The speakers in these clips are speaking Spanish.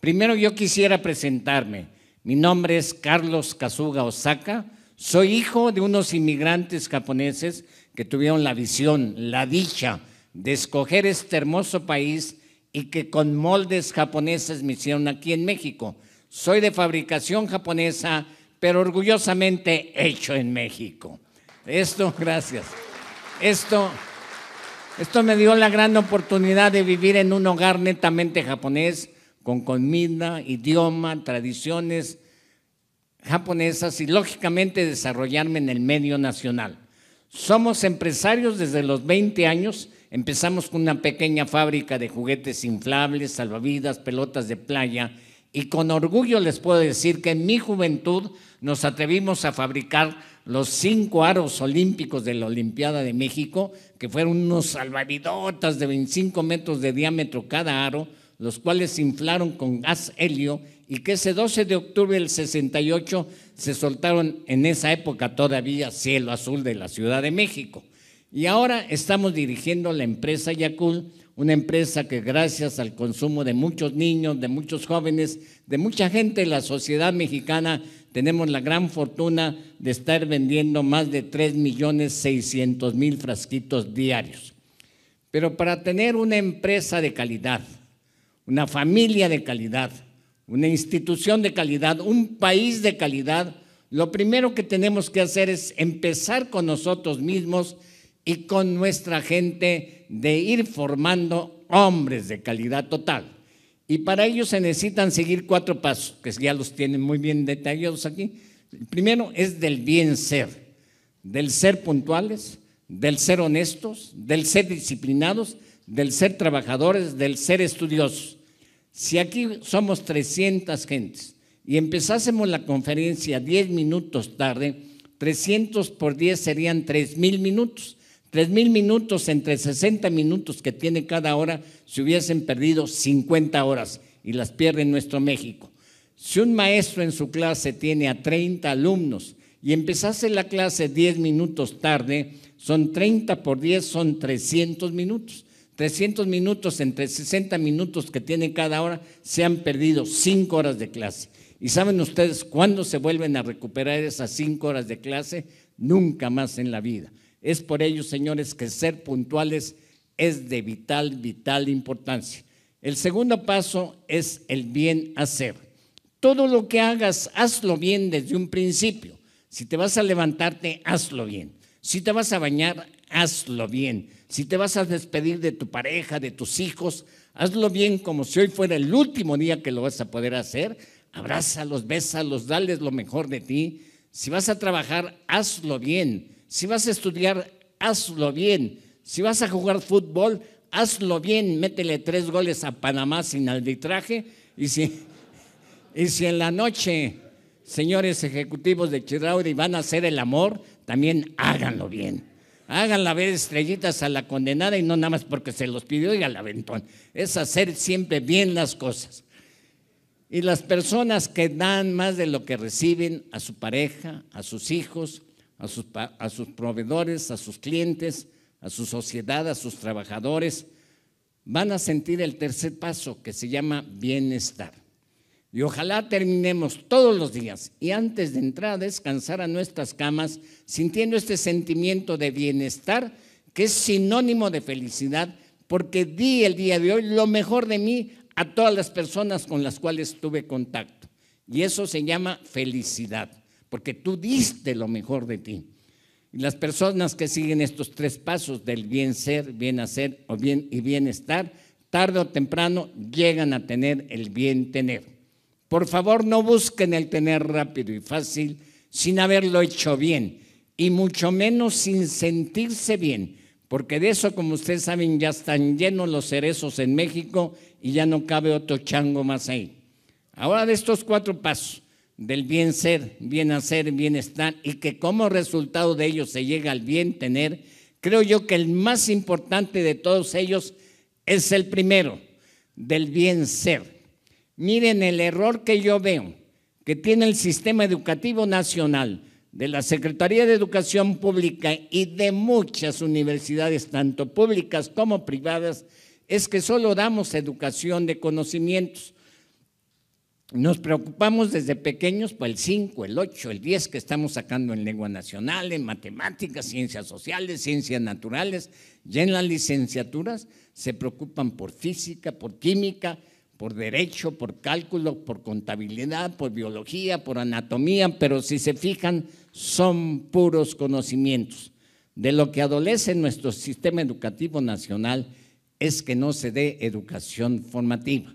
Primero yo quisiera presentarme. Mi nombre es Carlos Kazuga Osaka. Soy hijo de unos inmigrantes japoneses que tuvieron la visión, la dicha de escoger este hermoso país y que con moldes japoneses me hicieron aquí en México. Soy de fabricación japonesa, pero orgullosamente hecho en México. Esto, gracias. Esto, esto me dio la gran oportunidad de vivir en un hogar netamente japonés con comida, idioma, tradiciones japonesas y lógicamente desarrollarme en el medio nacional. Somos empresarios desde los 20 años. Empezamos con una pequeña fábrica de juguetes inflables, salvavidas, pelotas de playa y con orgullo les puedo decir que en mi juventud nos atrevimos a fabricar los cinco aros olímpicos de la Olimpiada de México, que fueron unos salvavidotas de 25 metros de diámetro cada aro, los cuales se inflaron con gas helio y que ese 12 de octubre del 68 se soltaron en esa época todavía cielo azul de la Ciudad de México. Y ahora estamos dirigiendo la empresa Yacul, una empresa que gracias al consumo de muchos niños, de muchos jóvenes, de mucha gente de la sociedad mexicana, tenemos la gran fortuna de estar vendiendo más de 3.600.000 millones frasquitos diarios. Pero para tener una empresa de calidad, una familia de calidad, una institución de calidad, un país de calidad, lo primero que tenemos que hacer es empezar con nosotros mismos y con nuestra gente de ir formando hombres de calidad total. Y para ello se necesitan seguir cuatro pasos, que ya los tienen muy bien detallados aquí. El primero es del bien ser, del ser puntuales, del ser honestos, del ser disciplinados, del ser trabajadores, del ser estudiosos. Si aquí somos 300 gentes y empezásemos la conferencia 10 minutos tarde, 300 por 10 serían 3.000 minutos. 3.000 minutos entre 60 minutos que tiene cada hora, se hubiesen perdido 50 horas y las pierde nuestro México. Si un maestro en su clase tiene a 30 alumnos y empezase la clase 10 minutos tarde, son 30 por 10, son 300 minutos. 300 minutos entre 60 minutos que tiene cada hora, se han perdido 5 horas de clase. ¿Y saben ustedes cuándo se vuelven a recuperar esas 5 horas de clase? Nunca más en la vida. Es por ello, señores, que ser puntuales es de vital, vital importancia. El segundo paso es el bien hacer. Todo lo que hagas, hazlo bien desde un principio. Si te vas a levantarte, hazlo bien. Si te vas a bañar, hazlo bien. Si te vas a despedir de tu pareja, de tus hijos, hazlo bien como si hoy fuera el último día que lo vas a poder hacer. Abrázalos, bésalos, dales lo mejor de ti. Si vas a trabajar, hazlo bien. Si vas a estudiar, hazlo bien. Si vas a jugar fútbol, hazlo bien. Métele tres goles a Panamá sin arbitraje. Y si, y si en la noche, señores ejecutivos de Chirauri, van a hacer el amor, también háganlo bien. Hagan la ver estrellitas a la condenada y no nada más porque se los pidió y al aventón. Es hacer siempre bien las cosas. Y las personas que dan más de lo que reciben a su pareja, a sus hijos, a sus, a sus proveedores, a sus clientes, a su sociedad, a sus trabajadores, van a sentir el tercer paso que se llama bienestar. Y ojalá terminemos todos los días y antes de entrar a descansar a nuestras camas sintiendo este sentimiento de bienestar que es sinónimo de felicidad porque di el día de hoy lo mejor de mí a todas las personas con las cuales tuve contacto. Y eso se llama felicidad, porque tú diste lo mejor de ti. Y las personas que siguen estos tres pasos del bien ser, bien hacer o bien y bienestar, tarde o temprano llegan a tener el bien tener. Por favor, no busquen el tener rápido y fácil sin haberlo hecho bien y mucho menos sin sentirse bien, porque de eso, como ustedes saben, ya están llenos los cerezos en México y ya no cabe otro chango más ahí. Ahora de estos cuatro pasos, del bien ser, bien hacer, bien estar y que como resultado de ellos se llega al bien tener, creo yo que el más importante de todos ellos es el primero, del bien ser Miren el error que yo veo que tiene el sistema educativo nacional de la Secretaría de Educación Pública y de muchas universidades, tanto públicas como privadas, es que solo damos educación de conocimientos. Nos preocupamos desde pequeños por el 5, el 8, el 10 que estamos sacando en lengua nacional, en matemáticas, ciencias sociales, ciencias naturales. Ya en las licenciaturas se preocupan por física, por química, por derecho, por cálculo, por contabilidad, por biología, por anatomía, pero si se fijan, son puros conocimientos. De lo que adolece nuestro sistema educativo nacional es que no se dé educación formativa,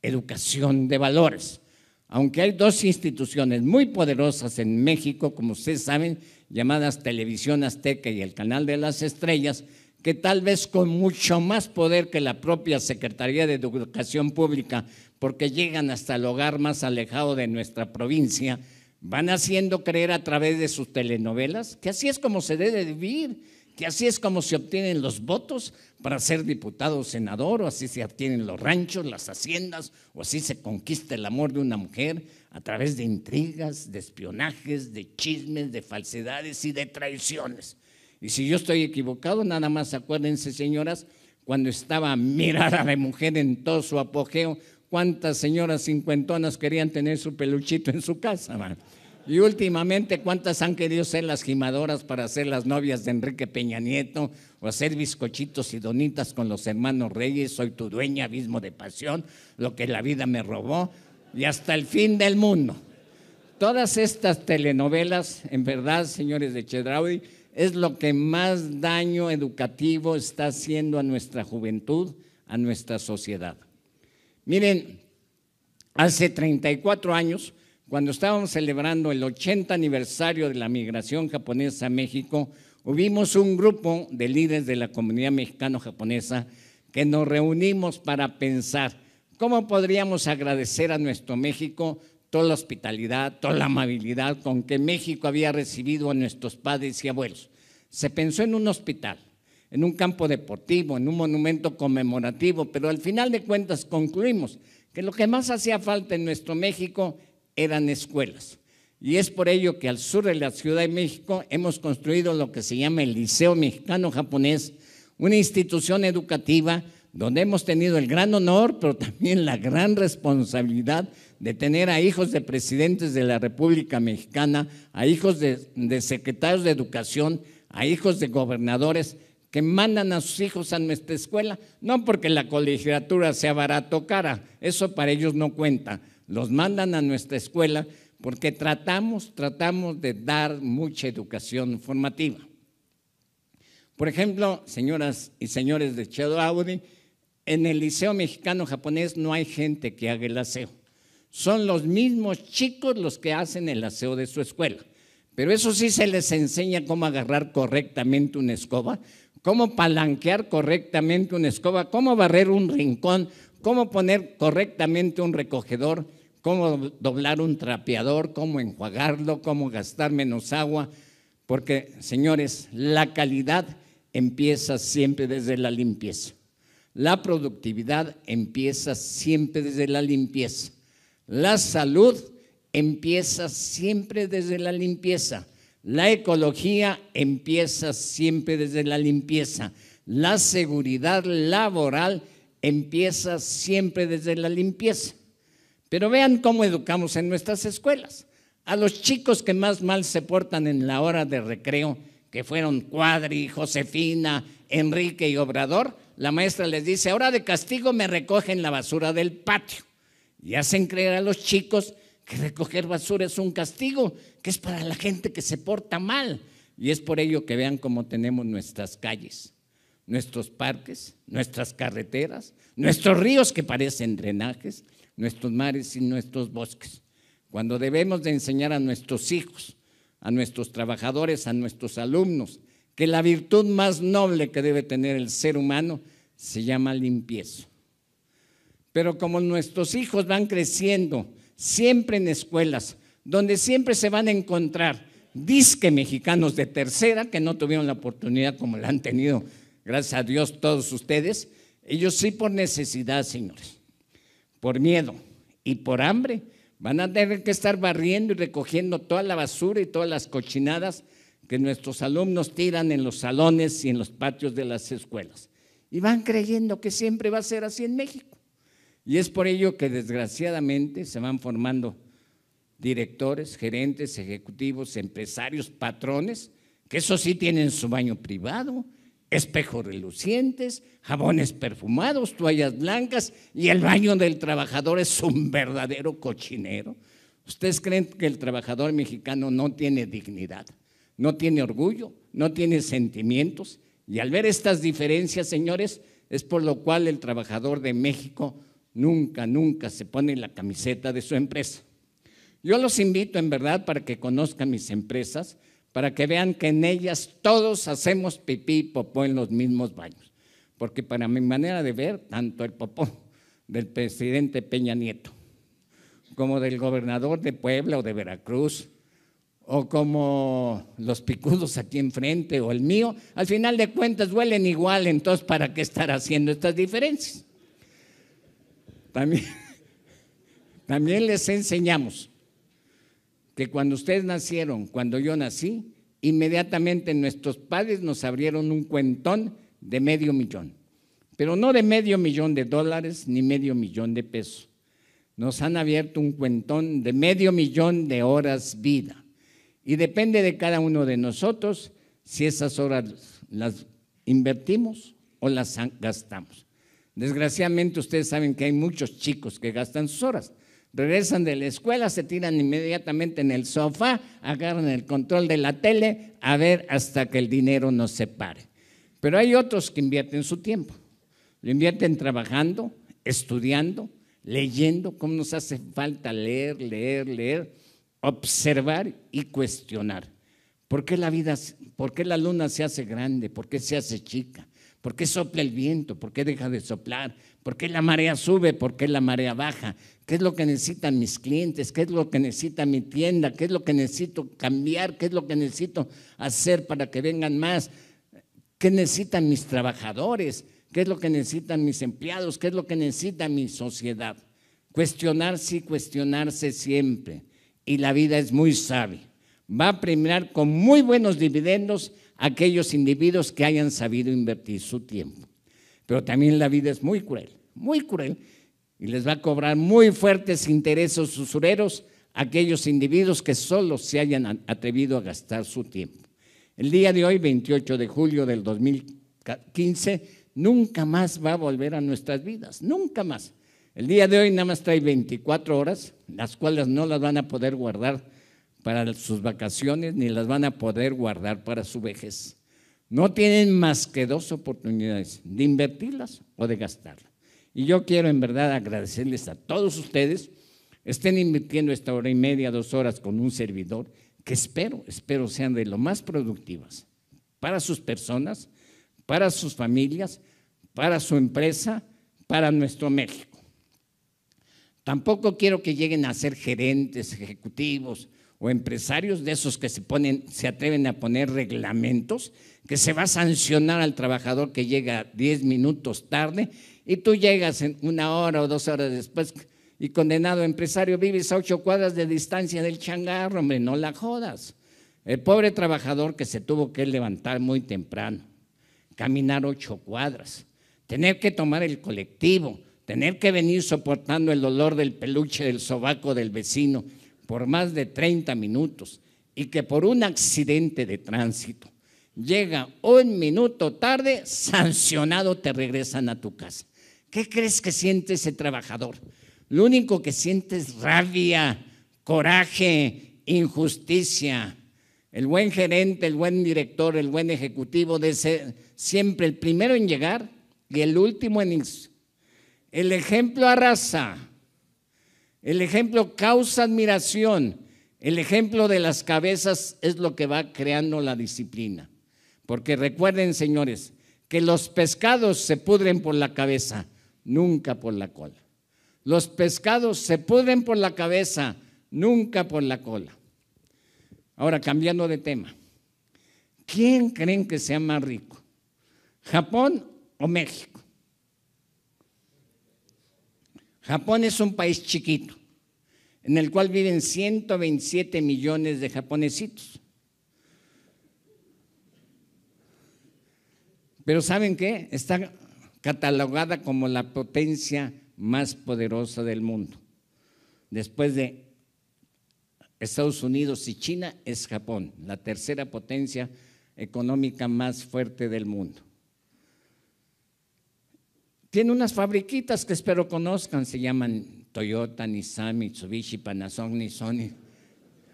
educación de valores. Aunque hay dos instituciones muy poderosas en México, como ustedes saben, llamadas Televisión Azteca y el Canal de las Estrellas, que tal vez con mucho más poder que la propia Secretaría de Educación Pública, porque llegan hasta el hogar más alejado de nuestra provincia, van haciendo creer a través de sus telenovelas que así es como se debe vivir, que así es como se obtienen los votos para ser diputado o senador, o así se obtienen los ranchos, las haciendas, o así se conquista el amor de una mujer a través de intrigas, de espionajes, de chismes, de falsedades y de traiciones. Y si yo estoy equivocado, nada más acuérdense, señoras, cuando estaba mirar a la mujer en todo su apogeo, cuántas señoras cincuentonas querían tener su peluchito en su casa. Y últimamente, ¿cuántas han querido ser las gimadoras para ser las novias de Enrique Peña Nieto o hacer bizcochitos y donitas con los hermanos Reyes? Soy tu dueña, abismo de pasión, lo que la vida me robó y hasta el fin del mundo. Todas estas telenovelas, en verdad, señores de Chedraui, es lo que más daño educativo está haciendo a nuestra juventud, a nuestra sociedad. Miren, hace 34 años, cuando estábamos celebrando el 80 aniversario de la migración japonesa a México, hubimos un grupo de líderes de la comunidad mexicano-japonesa que nos reunimos para pensar cómo podríamos agradecer a nuestro México toda la hospitalidad, toda la amabilidad con que México había recibido a nuestros padres y abuelos. Se pensó en un hospital, en un campo deportivo, en un monumento conmemorativo, pero al final de cuentas concluimos que lo que más hacía falta en nuestro México eran escuelas. Y es por ello que al sur de la Ciudad de México hemos construido lo que se llama el Liceo Mexicano Japonés, una institución educativa donde hemos tenido el gran honor, pero también la gran responsabilidad de tener a hijos de presidentes de la República Mexicana, a hijos de, secretarios de educación, a hijos de gobernadores que mandan a sus hijos a nuestra escuela, no porque la colegiatura sea barato o cara, eso para ellos no cuenta, los mandan a nuestra escuela porque tratamos, tratamos de dar mucha educación formativa. Por ejemplo, señoras y señores de Chedo Audi, en el Liceo Mexicano Japonés no hay gente que haga el aseo. Son los mismos chicos los que hacen el aseo de su escuela. Pero eso sí se les enseña cómo agarrar correctamente una escoba, cómo palanquear correctamente una escoba, cómo barrer un rincón, cómo poner correctamente un recogedor, cómo doblar un trapeador, cómo enjuagarlo, cómo gastar menos agua. Porque, señores, la calidad empieza siempre desde la limpieza. La productividad empieza siempre desde la limpieza. La salud empieza siempre desde la limpieza. La ecología empieza siempre desde la limpieza. La seguridad laboral empieza siempre desde la limpieza. Pero vean cómo educamos en nuestras escuelas. A los chicos que más mal se portan en la hora de recreo, que fueron Cuadri, Josefina, Enrique y Obrador, la maestra les dice, ahora de castigo me recogen la basura del patio. Y hacen creer a los chicos que recoger basura es un castigo, que es para la gente que se porta mal. Y es por ello que vean cómo tenemos nuestras calles, nuestros parques, nuestras carreteras, nuestros ríos que parecen drenajes, nuestros mares y nuestros bosques. Cuando debemos de enseñar a nuestros hijos, a nuestros trabajadores, a nuestros alumnos, que la virtud más noble que debe tener el ser humano se llama limpieza. Pero como nuestros hijos van creciendo siempre en escuelas, donde siempre se van a encontrar disque mexicanos de tercera que no tuvieron la oportunidad como la han tenido, gracias a Dios, todos ustedes, ellos sí por necesidad, señores, por miedo y por hambre, van a tener que estar barriendo y recogiendo toda la basura y todas las cochinadas que nuestros alumnos tiran en los salones y en los patios de las escuelas. Y van creyendo que siempre va a ser así en México. Y es por ello que desgraciadamente se van formando directores, gerentes, ejecutivos, empresarios, patrones, que eso sí tienen su baño privado, espejos relucientes, jabones perfumados, toallas blancas y el baño del trabajador es un verdadero cochinero. ¿Ustedes creen que el trabajador mexicano no tiene dignidad? no tiene orgullo, no tiene sentimientos. Y al ver estas diferencias, señores, es por lo cual el trabajador de México nunca, nunca se pone la camiseta de su empresa. Yo los invito en verdad para que conozcan mis empresas, para que vean que en ellas todos hacemos pipí y popó en los mismos baños. Porque para mi manera de ver, tanto el popó del presidente Peña Nieto como del gobernador de Puebla o de Veracruz o como los picudos aquí enfrente o el mío, al final de cuentas duelen igual, entonces ¿para qué estar haciendo estas diferencias? También, también les enseñamos que cuando ustedes nacieron, cuando yo nací, inmediatamente nuestros padres nos abrieron un cuentón de medio millón, pero no de medio millón de dólares ni medio millón de pesos. Nos han abierto un cuentón de medio millón de horas vida y depende de cada uno de nosotros si esas horas las invertimos o las gastamos. Desgraciadamente ustedes saben que hay muchos chicos que gastan sus horas. Regresan de la escuela, se tiran inmediatamente en el sofá, agarran el control de la tele, a ver hasta que el dinero no se pare. Pero hay otros que invierten su tiempo. Lo invierten trabajando, estudiando, leyendo, como nos hace falta leer, leer, leer observar y cuestionar. ¿Por qué la vida, por qué la luna se hace grande? ¿Por qué se hace chica? ¿Por qué sopla el viento? ¿Por qué deja de soplar? ¿Por qué la marea sube? ¿Por qué la marea baja? ¿Qué es lo que necesitan mis clientes? ¿Qué es lo que necesita mi tienda? ¿Qué es lo que necesito cambiar? ¿Qué es lo que necesito hacer para que vengan más? ¿Qué necesitan mis trabajadores? ¿Qué es lo que necesitan mis empleados? ¿Qué es lo que necesita mi sociedad? Cuestionarse y cuestionarse siempre y la vida es muy sabia. Va a premiar con muy buenos dividendos a aquellos individuos que hayan sabido invertir su tiempo. Pero también la vida es muy cruel, muy cruel, y les va a cobrar muy fuertes intereses usureros a aquellos individuos que solo se hayan atrevido a gastar su tiempo. El día de hoy, 28 de julio del 2015, nunca más va a volver a nuestras vidas, nunca más. El día de hoy nada más trae 24 horas, las cuales no las van a poder guardar para sus vacaciones ni las van a poder guardar para su vejez. No tienen más que dos oportunidades, de invertirlas o de gastarlas. Y yo quiero en verdad agradecerles a todos ustedes, estén invirtiendo esta hora y media, dos horas con un servidor, que espero, espero sean de lo más productivas para sus personas, para sus familias, para su empresa, para nuestro México. Tampoco quiero que lleguen a ser gerentes, ejecutivos o empresarios de esos que se, ponen, se atreven a poner reglamentos que se va a sancionar al trabajador que llega 10 minutos tarde y tú llegas en una hora o dos horas después y condenado empresario, vives a ocho cuadras de distancia del changarro, hombre, no la jodas. El pobre trabajador que se tuvo que levantar muy temprano, caminar ocho cuadras, tener que tomar el colectivo, Tener que venir soportando el dolor del peluche del sobaco del vecino por más de 30 minutos y que por un accidente de tránsito llega un minuto tarde, sancionado te regresan a tu casa. ¿Qué crees que siente ese trabajador? Lo único que siente es rabia, coraje, injusticia. El buen gerente, el buen director, el buen ejecutivo de ser siempre el primero en llegar y el último en el ejemplo arrasa. El ejemplo causa admiración. El ejemplo de las cabezas es lo que va creando la disciplina. Porque recuerden, señores, que los pescados se pudren por la cabeza, nunca por la cola. Los pescados se pudren por la cabeza, nunca por la cola. Ahora, cambiando de tema, ¿quién creen que sea más rico? ¿Japón o México? Japón es un país chiquito, en el cual viven 127 millones de japonesitos. Pero ¿saben qué? Está catalogada como la potencia más poderosa del mundo. Después de Estados Unidos y China es Japón, la tercera potencia económica más fuerte del mundo. Tiene unas fabriquitas que espero conozcan, se llaman Toyota, Nissan, Mitsubishi, Panasonic, Sony.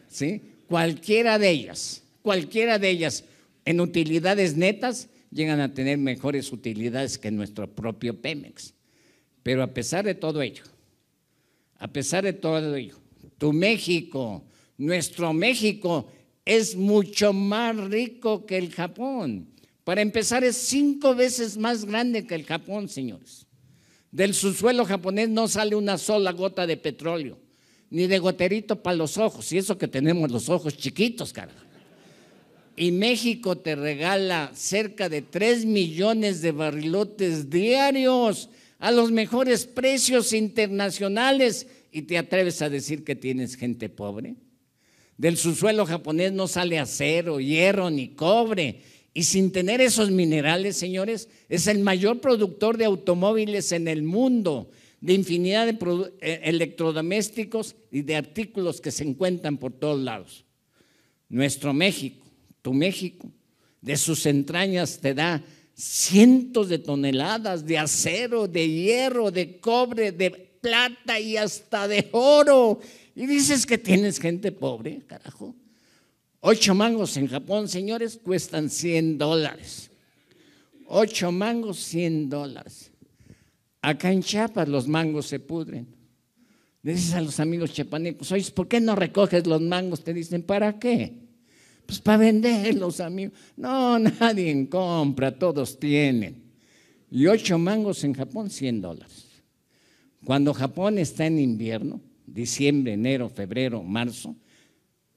¿Sí? Cualquiera de ellas, cualquiera de ellas, en utilidades netas, llegan a tener mejores utilidades que nuestro propio Pemex. Pero a pesar de todo ello, a pesar de todo ello, tu México, nuestro México, es mucho más rico que el Japón. Para empezar, es cinco veces más grande que el Japón, señores. Del subsuelo japonés no sale una sola gota de petróleo, ni de goterito para los ojos, y eso que tenemos los ojos chiquitos, carajo. Y México te regala cerca de 3 millones de barrilotes diarios a los mejores precios internacionales y te atreves a decir que tienes gente pobre. Del subsuelo japonés no sale acero, hierro ni cobre y sin tener esos minerales, señores, es el mayor productor de automóviles en el mundo, de infinidad de eh, electrodomésticos y de artículos que se encuentran por todos lados. Nuestro México, tu México, de sus entrañas te da cientos de toneladas de acero, de hierro, de cobre, de plata y hasta de oro. Y dices que tienes gente pobre, carajo. Ocho mangos en Japón, señores, cuestan 100 dólares. Ocho mangos, 100 dólares. Acá en Chiapas los mangos se pudren. Dices a los amigos chiapanecos, oye, ¿por qué no recoges los mangos? Te dicen, ¿para qué? Pues para venderlos, amigos. No, nadie compra, todos tienen. Y ocho mangos en Japón, 100 dólares. Cuando Japón está en invierno, diciembre, enero, febrero, marzo,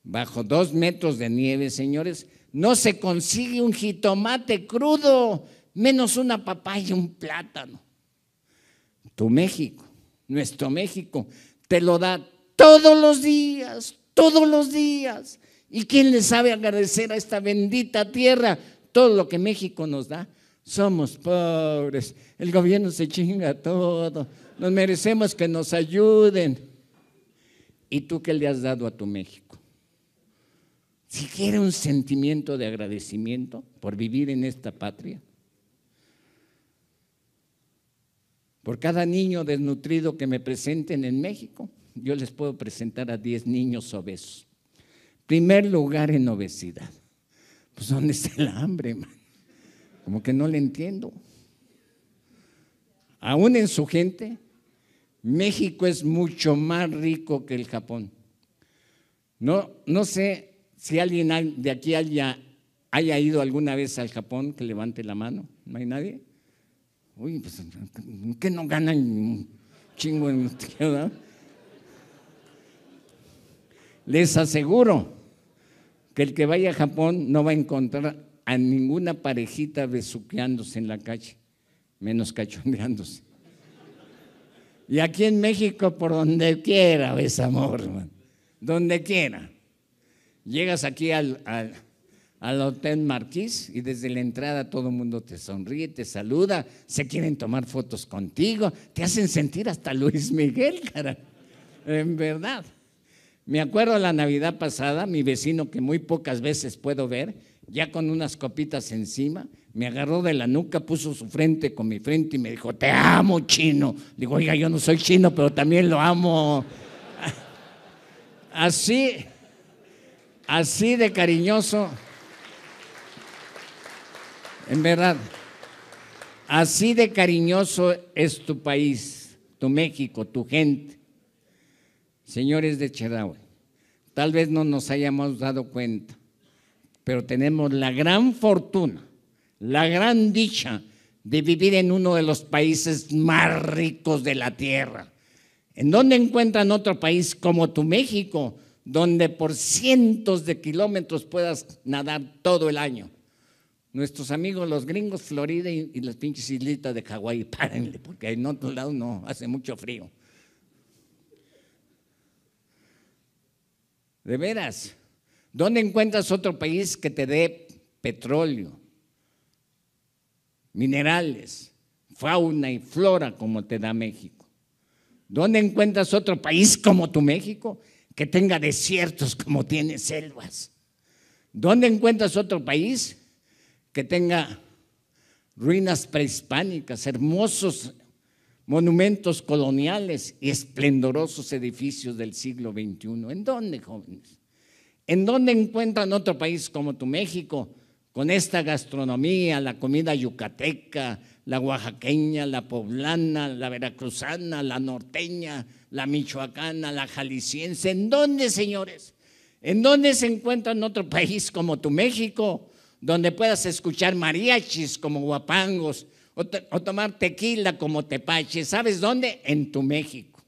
bajo dos metros de nieve, señores, no se consigue un jitomate crudo, menos una papaya y un plátano. Tu México, nuestro México, te lo da todos los días, todos los días. ¿Y quién le sabe agradecer a esta bendita tierra todo lo que México nos da? Somos pobres, el gobierno se chinga todo, nos merecemos que nos ayuden. ¿Y tú qué le has dado a tu México? siquiera un sentimiento de agradecimiento por vivir en esta patria. Por cada niño desnutrido que me presenten en México, yo les puedo presentar a 10 niños obesos. Primer lugar en obesidad. Pues ¿dónde está el hambre, man? Como que no le entiendo. Aún en su gente, México es mucho más rico que el Japón. No, no sé si alguien de aquí haya, ido alguna vez al Japón, que levante la mano. ¿No hay nadie? Uy, pues, ¿qué no ganan un chingo en Les aseguro que el que vaya a Japón no va a encontrar a ninguna parejita besuqueándose en la calle, menos cachondeándose. Y aquí en México, por donde quiera ves amor, donde quiera. Llegas aquí al, Hotel Marquis y desde la entrada todo el mundo te sonríe, te saluda, se quieren tomar fotos contigo, te hacen sentir hasta Luis Miguel, cara. En verdad. Me acuerdo la Navidad pasada, mi vecino que muy pocas veces puedo ver, ya con unas copitas encima, me agarró de la nuca, puso su frente con mi frente y me dijo, te amo chino. Digo, oiga, yo no soy chino, pero también lo amo. Así, así de cariñoso, en verdad, así de cariñoso es tu país, tu México, tu gente. Señores de Chedraui, tal vez no nos hayamos dado cuenta, pero tenemos la gran fortuna, la gran dicha de vivir en uno de los países más ricos de la tierra. ¿En dónde encuentran otro país como tu México? donde por cientos de kilómetros puedas nadar todo el año. Nuestros amigos, los gringos, Florida y, las pinches islitas de Hawái, párenle, porque en otro lado no, hace mucho frío. De veras, ¿dónde encuentras otro país que te dé petróleo, minerales, fauna y flora como te da México? ¿Dónde encuentras otro país como tu México? que tenga desiertos como tiene selvas. ¿Dónde encuentras otro país que tenga ruinas prehispánicas, hermosos monumentos coloniales y esplendorosos edificios del siglo XXI? ¿En dónde, jóvenes? ¿En dónde encuentran otro país como tu México, con esta gastronomía, la comida yucateca, la oaxaqueña, la poblana, la veracruzana, la norteña, la michoacana, la jalisciense. ¿En dónde, señores? ¿En dónde se encuentra otro país como tu México, donde puedas escuchar mariachis como guapangos o, o tomar tequila como tepache? ¿Sabes dónde? En tu México.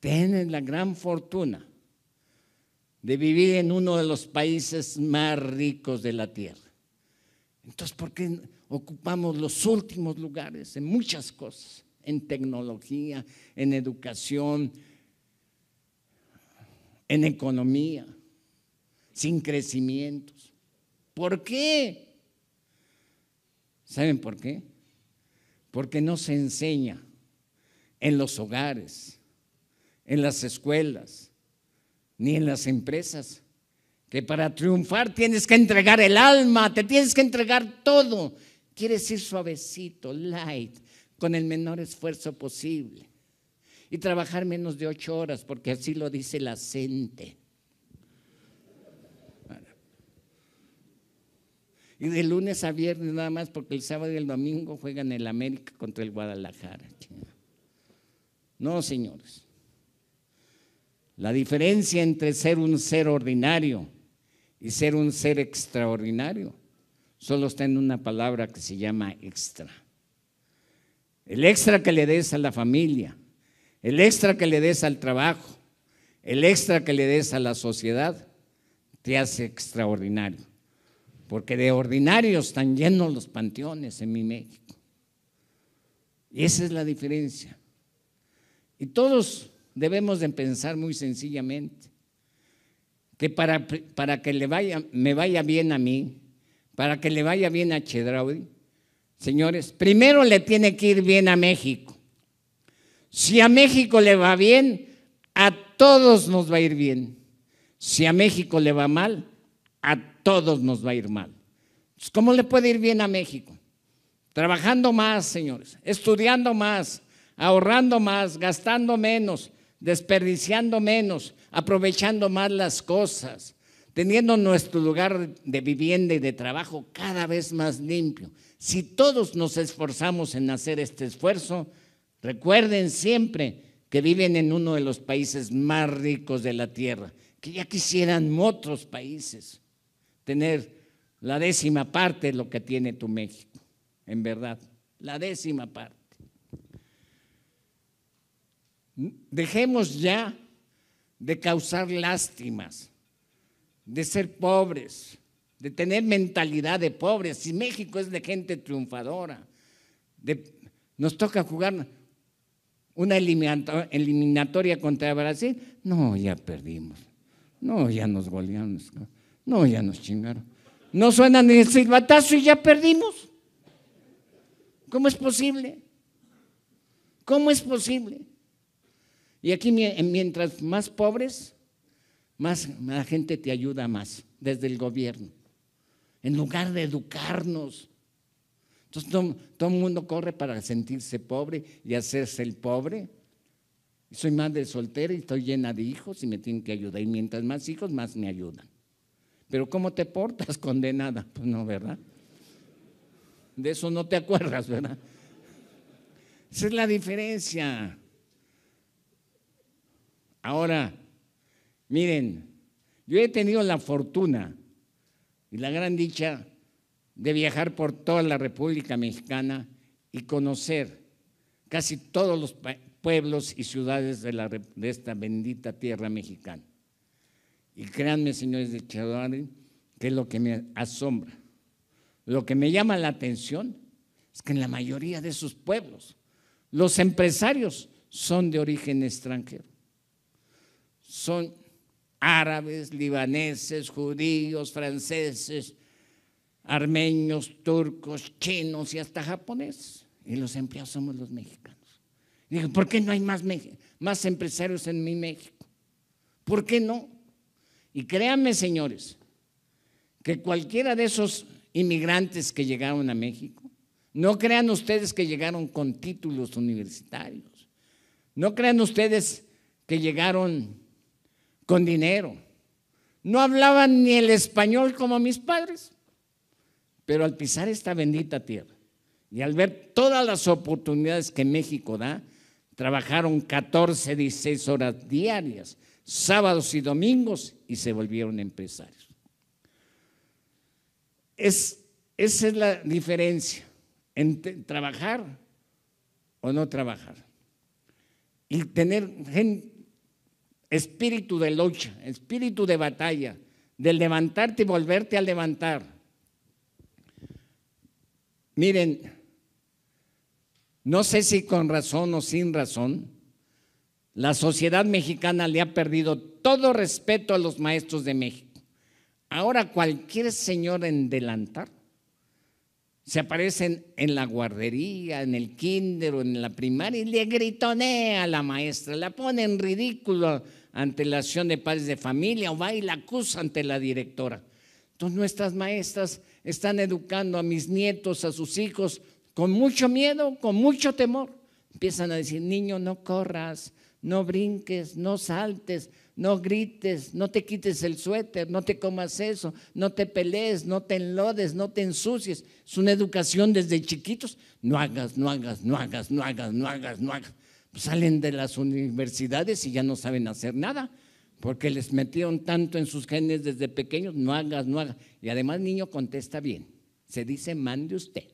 Tienes la gran fortuna de vivir en uno de los países más ricos de la tierra. Entonces, ¿por qué ocupamos los últimos lugares en muchas cosas? En tecnología, en educación, en economía, sin crecimientos. ¿Por qué? ¿Saben por qué? Porque no se enseña en los hogares, en las escuelas, ni en las empresas que para triunfar tienes que entregar el alma, te tienes que entregar todo. Quieres ir suavecito, light, con el menor esfuerzo posible. Y trabajar menos de ocho horas, porque así lo dice la gente. Y de lunes a viernes nada más, porque el sábado y el domingo juegan el América contra el Guadalajara. No, señores. La diferencia entre ser un ser ordinario y ser un ser extraordinario. Solo está en una palabra que se llama extra. El extra que le des a la familia, el extra que le des al trabajo, el extra que le des a la sociedad, te hace extraordinario. Porque de ordinario están llenos los panteones en mi México. Y esa es la diferencia. Y todos debemos de pensar muy sencillamente que para, que le vaya, me vaya bien a mí, para que le vaya bien a Chedraudi, señores, primero le tiene que ir bien a México. Si a México le va bien, a todos nos va a ir bien. Si a México le va mal, a todos nos va a ir mal. Pues, ¿Cómo le puede ir bien a México? Trabajando más, señores, estudiando más, ahorrando más, gastando menos, desperdiciando menos, aprovechando más las cosas, teniendo nuestro lugar de vivienda y de trabajo cada vez más limpio. Si todos nos esforzamos en hacer este esfuerzo, recuerden siempre que viven en uno de los países más ricos de la tierra, que ya quisieran otros países tener la décima parte de lo que tiene tu México, en verdad, la décima parte. Dejemos ya de causar lástimas, de ser pobres, de tener mentalidad de pobres. Si México es de gente triunfadora, de, nos toca jugar una eliminatoria contra Brasil, no, ya perdimos. No, ya nos golearon. No, ya nos chingaron. No suena ni el silbatazo y ya perdimos. ¿Cómo es posible? ¿Cómo es posible? Y aquí mientras más pobres, más la gente te ayuda más desde el gobierno, en lugar de educarnos. Entonces todo, el mundo corre para sentirse pobre y hacerse el pobre. Soy madre soltera y estoy llena de hijos y me tienen que ayudar. Y mientras más hijos, más me ayudan. Pero ¿cómo te portas condenada? Pues no, ¿verdad? De eso no te acuerdas, ¿verdad? Esa es la diferencia. Ahora, miren, yo he tenido la fortuna y la gran dicha de viajar por toda la República Mexicana y conocer casi todos los pueblos y ciudades de, esta bendita tierra mexicana. Y créanme, señores de Chihuahua, que lo que me asombra. Lo que me llama la atención es que en la mayoría de sus pueblos los empresarios son de origen extranjero son árabes, libaneses, judíos, franceses, armenios, turcos, chinos y hasta japoneses. Y los empleados somos los mexicanos. Digo, ¿por qué no hay más, más empresarios en mi México? ¿Por qué no? Y créanme, señores, que cualquiera de esos inmigrantes que llegaron a México, no crean ustedes que llegaron con títulos universitarios, no crean ustedes que llegaron con dinero. No hablaban ni el español como mis padres, pero al pisar esta bendita tierra y al ver todas las oportunidades que México da, trabajaron 14, 16 horas diarias, sábados y domingos, y se volvieron empresarios. Es, esa es la diferencia entre trabajar o no trabajar. Y tener gente espíritu de lucha, espíritu de batalla, del levantarte y volverte a levantar. Miren, no sé si con razón o sin razón, la sociedad mexicana le ha perdido todo respeto a los maestros de México. Ahora cualquier señor en delantar se aparece en la guardería, en el kinder o en la primaria y le gritonea a la maestra, la pone en ridículo ante la acción de padres de familia o va y la acusa ante la directora. Entonces nuestras maestras están educando a mis nietos, a sus hijos, con mucho miedo, con mucho temor. Empiezan a decir, niño, no corras, no brinques, no saltes, no grites, no te quites el suéter, no te comas eso, no te pelees, no te enlodes, no te ensucies. Es una educación desde chiquitos. No hagas, no hagas, no hagas, no hagas, no hagas, no hagas salen de las universidades y ya no saben hacer nada, porque les metieron tanto en sus genes desde pequeños, no hagas, no hagas. Y además niño contesta bien, se dice mande usted.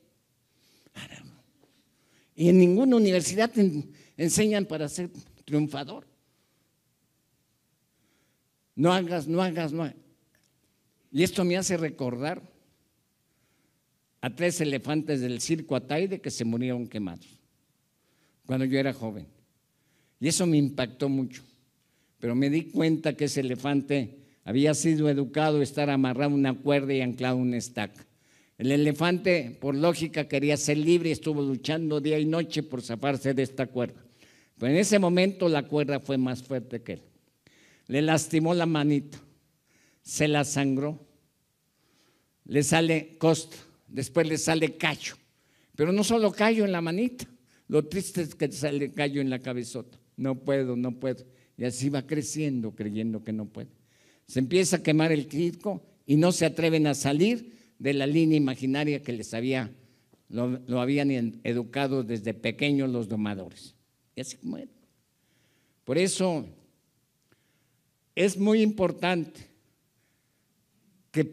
Y en ninguna universidad enseñan para ser triunfador. No hagas, no hagas, no hagas. Y esto me hace recordar a tres elefantes del circo Ataide que se murieron quemados cuando yo era joven. Y eso me impactó mucho. Pero me di cuenta que ese elefante había sido educado a estar amarrado a una cuerda y anclado a una estaca. El elefante, por lógica, quería ser libre y estuvo luchando día y noche por zafarse de esta cuerda. Pero en ese momento la cuerda fue más fuerte que él. Le lastimó la manita, se la sangró, le sale cost, después le sale callo. Pero no solo callo en la manita, lo triste es que le callo en la cabezota. No puedo, no puedo. Y así va creciendo creyendo que no puede. Se empieza a quemar el crítico y no se atreven a salir de la línea imaginaria que les había, lo, habían educado desde pequeños los domadores. Y así Por eso es muy importante que,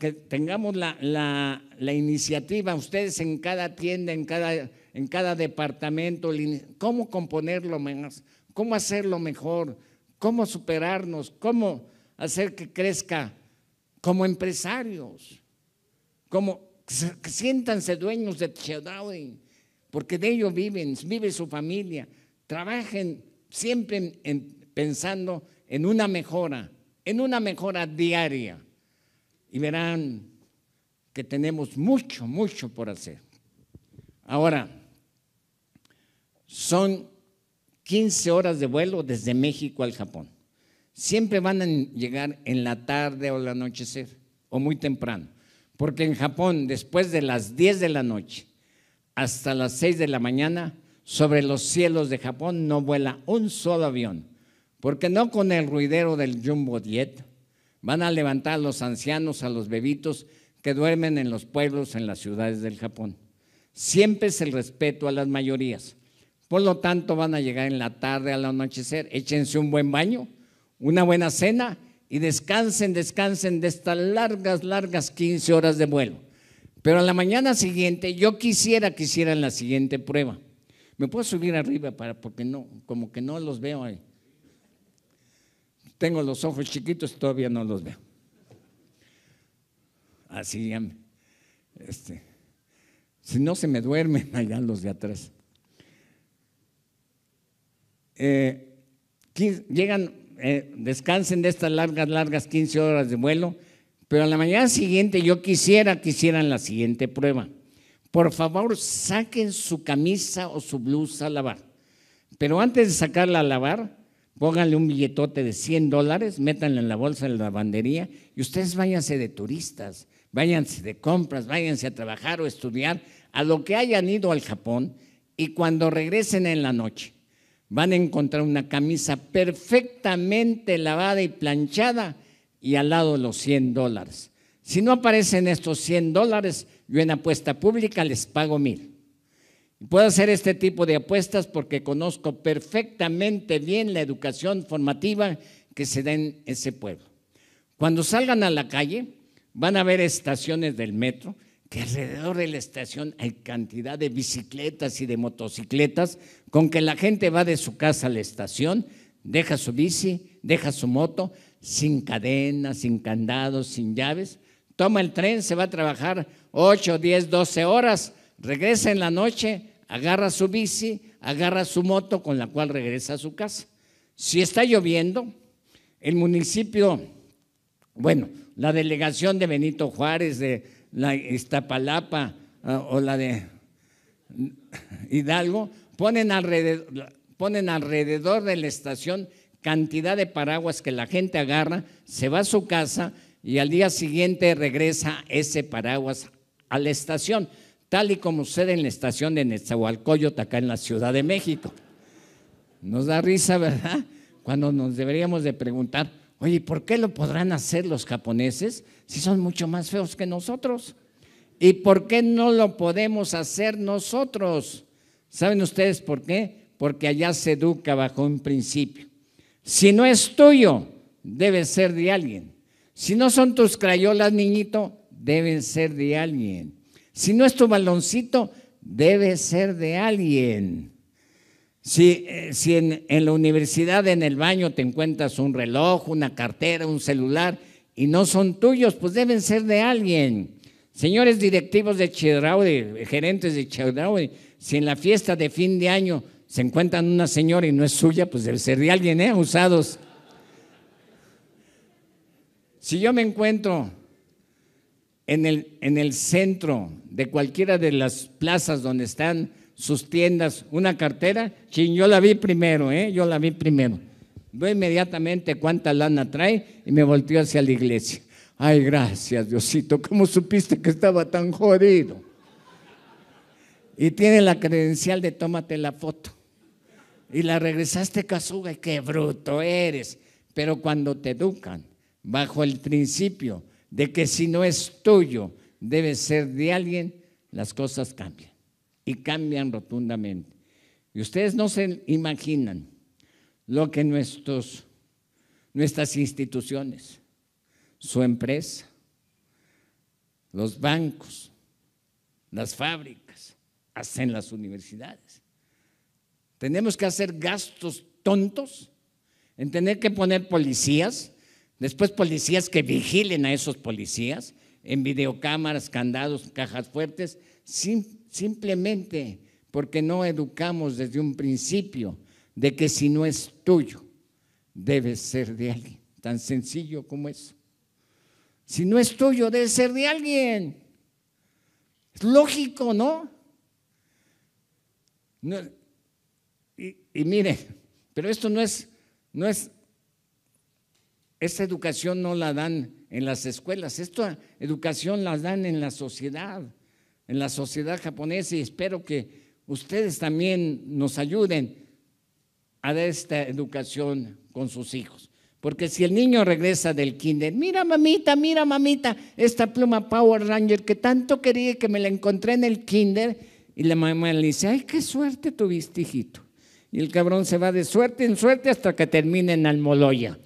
que tengamos la iniciativa, ustedes en cada tienda, en cada en cada departamento, cómo componerlo más, cómo hacerlo mejor, cómo superarnos, cómo hacer que crezca como empresarios, como siéntanse dueños de Chedawi, porque de ello viven, vive su familia, trabajen siempre pensando en una mejora, en una mejora diaria. Y verán que tenemos mucho, mucho por hacer. Ahora, son 15 horas de vuelo desde México al Japón. Siempre van a llegar en la tarde o al anochecer, o muy temprano, porque en Japón, después de las 10 de la noche hasta las 6 de la mañana, sobre los cielos de Japón no vuela un solo avión, porque no con el ruidero del Jumbo diet van a levantar a los ancianos, a los bebitos que duermen en los pueblos, en las ciudades del Japón. Siempre es el respeto a las mayorías. Por lo tanto, van a llegar en la tarde, al anochecer, échense un buen baño, una buena cena y descansen, descansen de estas largas, largas 15 horas de vuelo. Pero a la mañana siguiente, yo quisiera que hicieran la siguiente prueba. ¿Me puedo subir arriba para, porque no, como que no los veo ahí? Tengo los ojos chiquitos, todavía no los veo. Así, este, si no se me duermen allá los de atrás. Eh, llegan, eh, descansen de estas largas, largas 15 horas de vuelo, pero a la mañana siguiente yo quisiera que hicieran la siguiente prueba. Por favor, saquen su camisa o su blusa a lavar. Pero antes de sacarla a lavar, pónganle un billetote de 100 dólares, métanla en la bolsa de la lavandería y ustedes váyanse de turistas, váyanse de compras, váyanse a trabajar o estudiar, a lo que hayan ido al Japón y cuando regresen en la noche van a encontrar una camisa perfectamente lavada y planchada y al lado los 100 dólares. Si no aparecen estos 100 dólares, yo en apuesta pública les pago mil. Puedo hacer este tipo de apuestas porque conozco perfectamente bien la educación formativa que se da en ese pueblo. Cuando salgan a la calle, van a ver estaciones del metro, que alrededor de la estación hay cantidad de bicicletas y de motocicletas, con que la gente va de su casa a la estación, deja su bici, deja su moto, sin cadenas, sin candados, sin llaves, toma el tren, se va a trabajar 8, 10, 12 horas, regresa en la noche, agarra su bici, agarra su moto con la cual regresa a su casa. Si está lloviendo, el municipio, bueno, la delegación de Benito Juárez, de la Iztapalapa ah, o la de Hidalgo, ponen alrededor, ponen alrededor de la estación cantidad de paraguas que la gente agarra, se va a su casa y al día siguiente regresa ese paraguas a la estación, tal y como sucede en la estación de Nezahualcóyotl acá en la Ciudad de México. Nos da risa, ¿verdad? Cuando nos deberíamos de preguntar, Oye, ¿por qué lo podrán hacer los japoneses si son mucho más feos que nosotros? ¿Y por qué no lo podemos hacer nosotros? ¿Saben ustedes por qué? Porque allá se educa bajo un principio. Si no es tuyo, debe ser de alguien. Si no son tus crayolas, niñito, deben ser de alguien. Si no es tu baloncito, debe ser de alguien. Eh, si, si en, la universidad, en el baño, te encuentras un reloj, una cartera, un celular y no son tuyos, pues deben ser de alguien. Señores directivos de Chedraui, gerentes de Chedraui, si en la fiesta de fin de año se encuentran una señora y no es suya, pues debe ser de alguien, ¿eh? Usados. Si yo me encuentro en el centro de cualquiera de las plazas donde están sus tiendas una cartera, chin, yo la vi primero, ¿eh? yo la vi primero. Veo inmediatamente cuánta lana trae y me volteo hacia la iglesia. Ay, gracias, Diosito, ¿cómo supiste que estaba tan jodido? Y tiene la credencial de tómate la foto. Y la regresaste, casuga, qué bruto eres. Pero cuando te educan bajo el principio de que si no es tuyo, debe ser de alguien, las cosas cambian y cambian rotundamente. Y ustedes no se imaginan lo que nuestros, nuestras instituciones, su empresa, los bancos, las fábricas, hacen las universidades. Tenemos que hacer gastos tontos en tener que poner policías, después policías que vigilen a esos policías en videocámaras, candados, cajas fuertes, sin simplemente porque no educamos desde un principio de que si no es tuyo, debe ser de alguien. Tan sencillo como eso. Si no es tuyo, debe ser de alguien. Es lógico, ¿no? y, mire, pero esto no es, no es, esta educación no la dan en las escuelas, esta educación la dan en la sociedad en la sociedad japonesa y espero que ustedes también nos ayuden a dar esta educación con sus hijos. Porque si el niño regresa del kinder, mira mamita, mira mamita, esta pluma Power Ranger que tanto quería que me la encontré en el kinder, y la mamá le dice, ay, qué suerte tuviste, hijito. Y el cabrón se va de suerte en suerte hasta que termine en Almoloya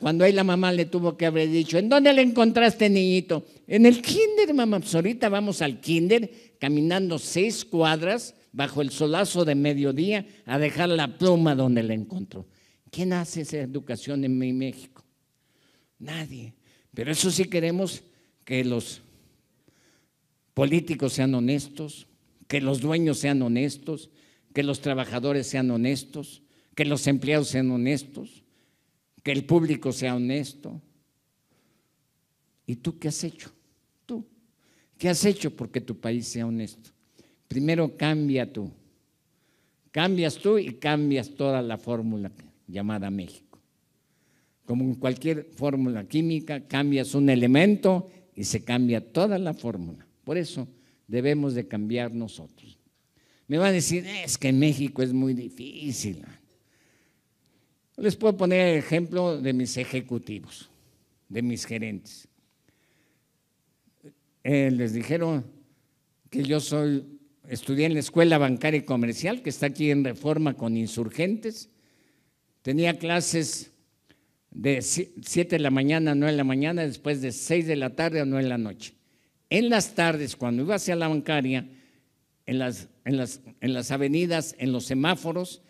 cuando ahí la mamá le tuvo que haber dicho, ¿en dónde le encontraste, niñito? En el kinder, mamá. Pues ahorita vamos al kinder, caminando seis cuadras bajo el solazo de mediodía a dejar la pluma donde la encontró. ¿Quién hace esa educación en mi México? Nadie. Pero eso sí queremos que los políticos sean honestos, que los dueños sean honestos, que los trabajadores sean honestos, que los empleados sean honestos que el público sea honesto. ¿Y tú qué has hecho? Tú. ¿Qué has hecho porque tu país sea honesto? Primero cambia tú. Cambias tú y cambias toda la fórmula llamada México. Como en cualquier fórmula química, cambias un elemento y se cambia toda la fórmula. Por eso debemos de cambiar nosotros. Me van a decir, es que México es muy difícil. Les puedo poner el ejemplo de mis ejecutivos, de mis gerentes. Eh, les dijeron que yo soy, estudié en la Escuela Bancaria y Comercial, que está aquí en reforma con insurgentes. Tenía clases de 7 de la mañana a 9 de la mañana, después de 6 de la tarde a 9 de la noche. En las tardes, cuando iba hacia la bancaria, en las avenidas, en los semáforos,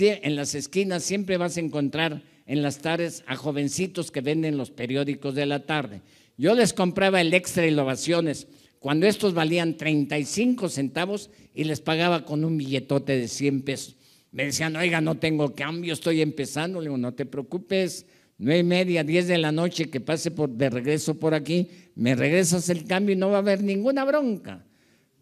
en las esquinas siempre vas a encontrar en las tardes a jovencitos que venden los periódicos de la tarde. Yo les compraba el extra y innovaciones cuando estos valían 35 centavos y les pagaba con un billetote de 100 pesos. Me decían, oiga, no tengo cambio, estoy empezando. Le digo, no te preocupes, nueve y media, 10 de la noche que pase por, de regreso por aquí, me regresas el cambio y no va a haber ninguna bronca.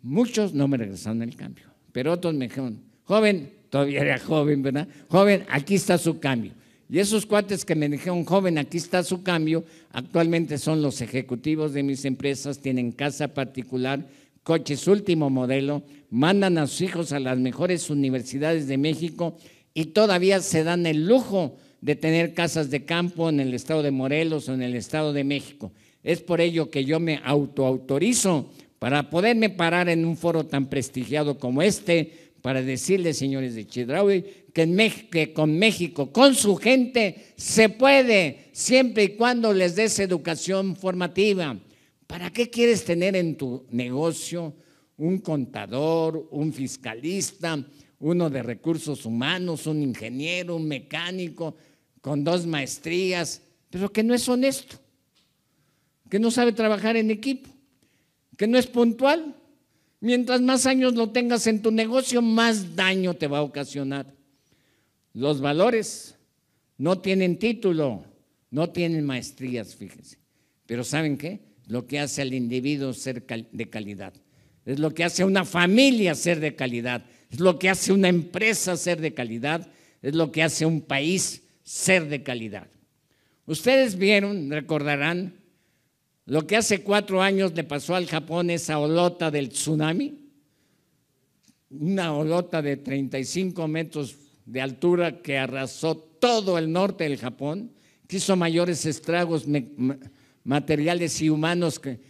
Muchos no me regresaron el cambio, pero otros me dijeron, joven, todavía era joven, ¿verdad? Joven, aquí está su cambio. Y esos cuates que me dijeron, joven, aquí está su cambio, actualmente son los ejecutivos de mis empresas, tienen casa particular, coches último modelo, mandan a sus hijos a las mejores universidades de México y todavía se dan el lujo de tener casas de campo en el estado de Morelos o en el estado de México. Es por ello que yo me autoautorizo para poderme parar en un foro tan prestigiado como este, para decirles, señores de Chidraui, que, que con México, con su gente, se puede, siempre y cuando les des educación formativa. ¿Para qué quieres tener en tu negocio un contador, un fiscalista, uno de recursos humanos, un ingeniero, un mecánico, con dos maestrías, pero que no es honesto, que no sabe trabajar en equipo, que no es puntual? Mientras más años lo tengas en tu negocio, más daño te va a ocasionar. Los valores no tienen título, no tienen maestrías, fíjense. Pero ¿saben qué? Lo que hace al individuo ser de calidad. Es lo que hace a una familia ser de calidad. Es lo que hace a una empresa ser de calidad. Es lo que hace a un país ser de calidad. Ustedes vieron, recordarán, lo que hace cuatro años le pasó al Japón esa olota del tsunami, una olota de 35 metros de altura que arrasó todo el norte del Japón, que hizo mayores estragos materiales y humanos que,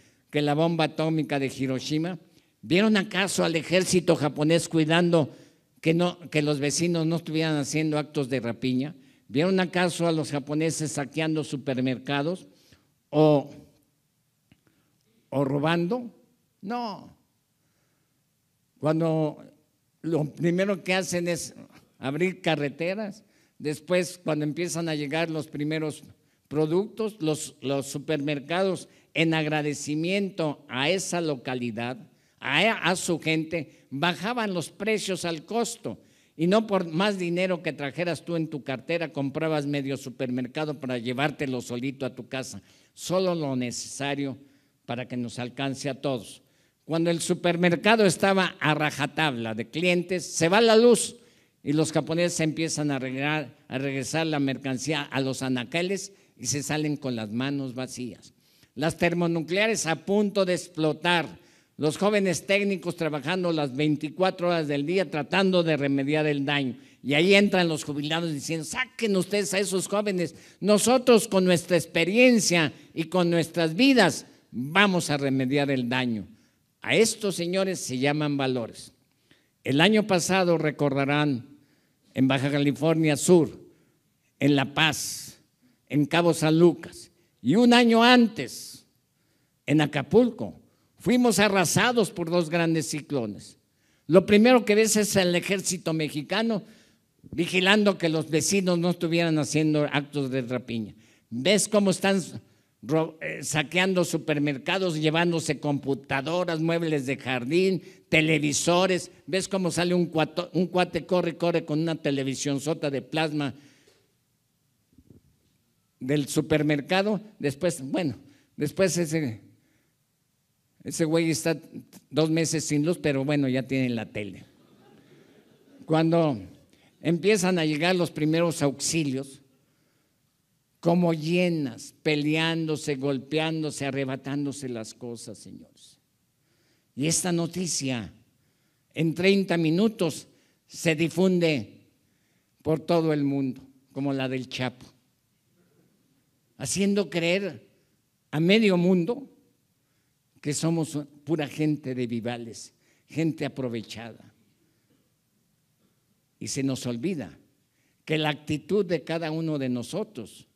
la bomba atómica de Hiroshima. ¿Vieron acaso al ejército japonés cuidando que, que los vecinos no estuvieran haciendo actos de rapiña? ¿Vieron acaso a los japoneses saqueando supermercados o o robando. No. Cuando lo primero que hacen es abrir carreteras, después cuando empiezan a llegar los primeros productos, los, supermercados en agradecimiento a esa localidad, a, a, su gente, bajaban los precios al costo. Y no por más dinero que trajeras tú en tu cartera, comprabas medio supermercado para llevártelo solito a tu casa. Solo lo necesario para que nos alcance a todos. Cuando el supermercado estaba a rajatabla de clientes, se va la luz y los japoneses empiezan a, regresar la mercancía a los anaqueles y se salen con las manos vacías. Las termonucleares a punto de explotar, los jóvenes técnicos trabajando las 24 horas del día tratando de remediar el daño. Y ahí entran los jubilados diciendo, saquen ustedes a esos jóvenes, nosotros con nuestra experiencia y con nuestras vidas vamos a remediar el daño. A estos señores se llaman valores. El año pasado, recordarán, en Baja California Sur, en La Paz, en Cabo San Lucas, y un año antes, en Acapulco, fuimos arrasados por dos grandes ciclones. Lo primero que ves es el ejército mexicano vigilando que los vecinos no estuvieran haciendo actos de rapiña. Ves cómo están eh, saqueando supermercados, llevándose computadoras, muebles de jardín, televisores. ¿Ves cómo sale un, un cuate, corre, corre con una televisión sota de plasma del supermercado? Después, bueno, después ese, ese güey está dos meses sin luz, pero bueno, ya tiene la tele. Cuando empiezan a llegar los primeros auxilios, como llenas, peleándose, golpeándose, arrebatándose las cosas, señores. Y esta noticia en 30 minutos se difunde por todo el mundo, como la del Chapo, haciendo creer a medio mundo que somos pura gente de vivales, gente aprovechada. Y se nos olvida que la actitud de cada uno de nosotros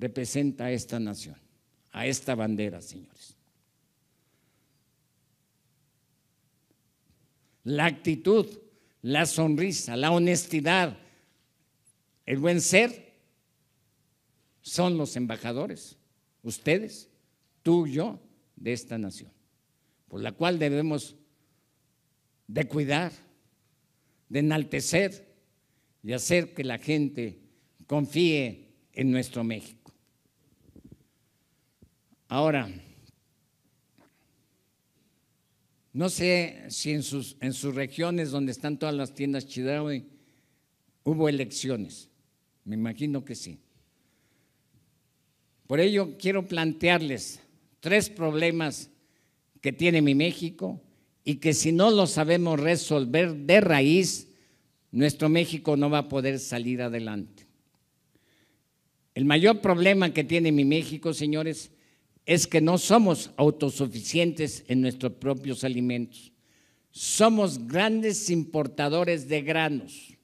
representa a esta nación, a esta bandera, señores. La actitud, la sonrisa, la honestidad, el buen ser, son los embajadores, ustedes, tú y yo, de esta nación, por la cual debemos de cuidar, de enaltecer y hacer que la gente confíe en nuestro México. Ahora, no sé si en sus, regiones donde están todas las tiendas Chidraui hubo elecciones. Me imagino que sí. Por ello quiero plantearles tres problemas que tiene mi México y que si no lo sabemos resolver de raíz, nuestro México no va a poder salir adelante. El mayor problema que tiene mi México, señores, es que no somos autosuficientes en nuestros propios alimentos. Somos grandes importadores de granos.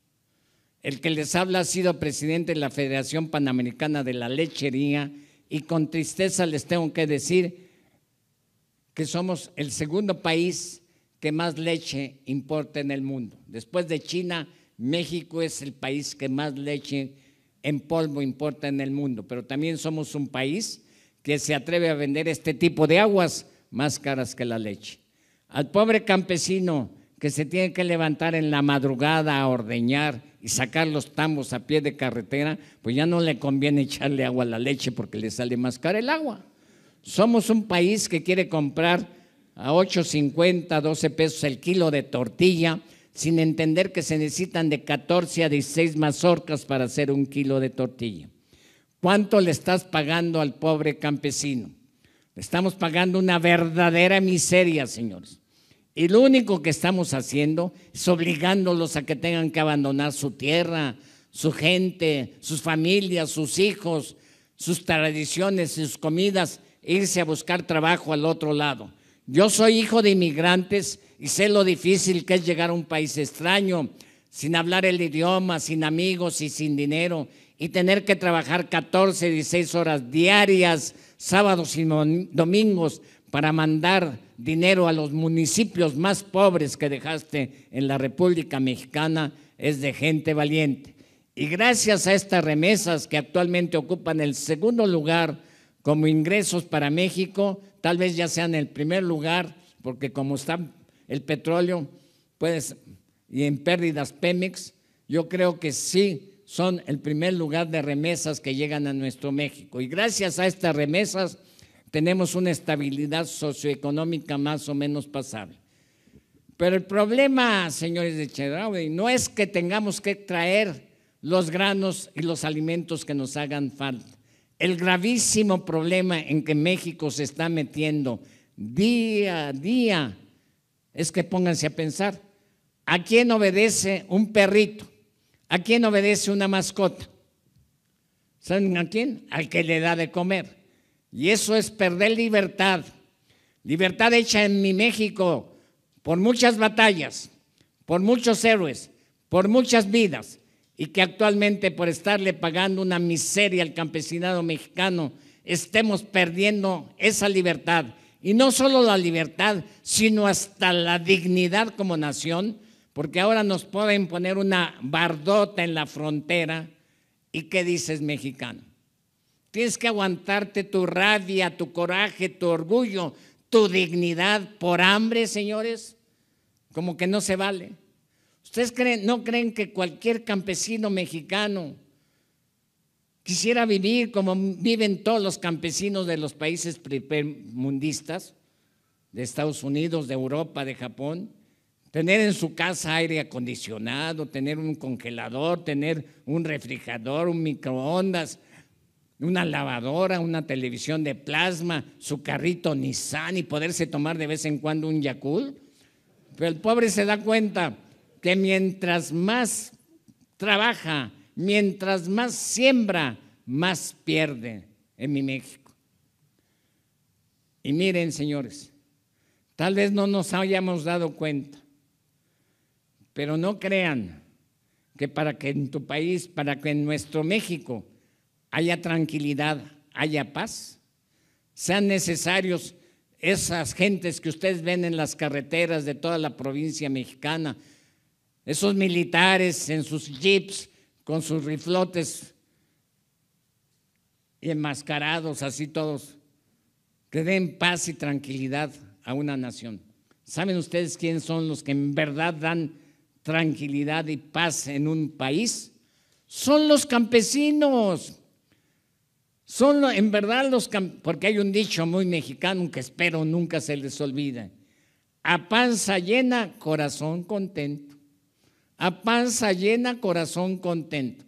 El que les habla ha sido presidente de la Federación Panamericana de la Lechería y con tristeza les tengo que decir que somos el segundo país que más leche importa en el mundo. Después de China, México es el país que más leche en polvo importa en el mundo, pero también somos un país que se atreve a vender este tipo de aguas más caras que la leche. Al pobre campesino que se tiene que levantar en la madrugada a ordeñar y sacar los tambos a pie de carretera, pues ya no le conviene echarle agua a la leche porque le sale más cara el agua. Somos un país que quiere comprar a 8.50, 12 pesos el kilo de tortilla, sin entender que se necesitan de 14 a 16 mazorcas para hacer un kilo de tortilla. ¿Cuánto le estás pagando al pobre campesino? Le estamos pagando una verdadera miseria, señores. Y lo único que estamos haciendo es obligándolos a que tengan que abandonar su tierra, su gente, sus familias, sus hijos, sus tradiciones, sus comidas, e irse a buscar trabajo al otro lado. Yo soy hijo de inmigrantes y sé lo difícil que es llegar a un país extraño, sin hablar el idioma, sin amigos y sin dinero, y tener que trabajar 14, 16 horas diarias, sábados y domingos, para mandar dinero a los municipios más pobres que dejaste en la República Mexicana, es de gente valiente. Y gracias a estas remesas que actualmente ocupan el segundo lugar como ingresos para México, tal vez ya sean el primer lugar, porque como está el petróleo, pues, y en pérdidas Pemex, yo creo que sí son el primer lugar de remesas que llegan a nuestro México. Y gracias a estas remesas tenemos una estabilidad socioeconómica más o menos pasable. Pero el problema, señores de Chedraui, no es que tengamos que traer los granos y los alimentos que nos hagan falta. El gravísimo problema en que México se está metiendo día a día es que pónganse a pensar, ¿a quién obedece un perrito? ¿A quién obedece una mascota? ¿Saben a quién? Al que le da de comer. Y eso es perder libertad. Libertad hecha en mi México por muchas batallas, por muchos héroes, por muchas vidas. Y que actualmente por estarle pagando una miseria al campesinado mexicano, estemos perdiendo esa libertad. Y no solo la libertad, sino hasta la dignidad como nación, porque ahora nos pueden poner una bardota en la frontera y qué dices mexicano. Tienes que aguantarte tu rabia, tu coraje, tu orgullo, tu dignidad por hambre, señores. Como que no se vale. ¿Ustedes creen, no creen que cualquier campesino mexicano quisiera vivir como viven todos los campesinos de los países primundistas, de Estados Unidos, de Europa, de Japón? tener en su casa aire acondicionado, tener un congelador, tener un refrigerador, un microondas, una lavadora, una televisión de plasma, su carrito Nissan y poderse tomar de vez en cuando un Yakult. Pero el pobre se da cuenta que mientras más trabaja, mientras más siembra, más pierde en mi México. Y miren, señores, tal vez no nos hayamos dado cuenta pero no crean que para que en tu país, para que en nuestro México haya tranquilidad, haya paz, sean necesarios esas gentes que ustedes ven en las carreteras de toda la provincia mexicana, esos militares en sus jeeps con sus riflotes y enmascarados así todos, que den paz y tranquilidad a una nación. ¿Saben ustedes quiénes son los que en verdad dan tranquilidad y paz en un país son los campesinos. Son en verdad los porque hay un dicho muy mexicano que espero nunca se les olvide. A panza llena, corazón contento. A panza llena, corazón contento.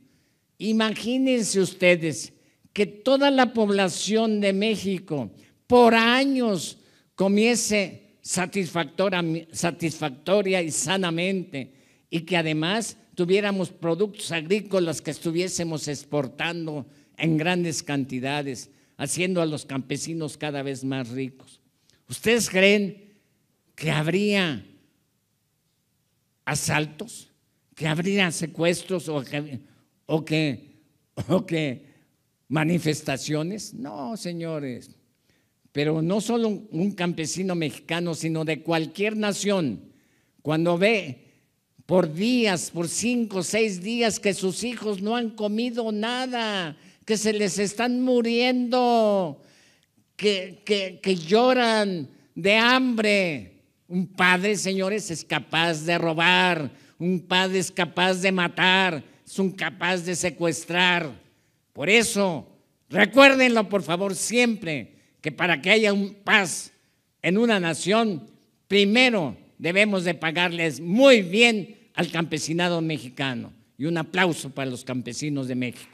Imagínense ustedes que toda la población de México por años comiese satisfactoria y sanamente y que además tuviéramos productos agrícolas que estuviésemos exportando en grandes cantidades, haciendo a los campesinos cada vez más ricos. ¿Ustedes creen que habría asaltos, que habría secuestros o que, o que, manifestaciones? No, señores. Pero no solo un campesino mexicano, sino de cualquier nación, cuando ve por días, por cinco, seis días, que sus hijos no han comido nada, que se les están muriendo, que, que, lloran de hambre. Un padre, señores, es capaz de robar, un padre es capaz de matar, es un capaz de secuestrar. Por eso, recuérdenlo por favor siempre, que para que haya paz en una nación, primero debemos de pagarles muy bien al campesinado mexicano. Y un aplauso para los campesinos de México.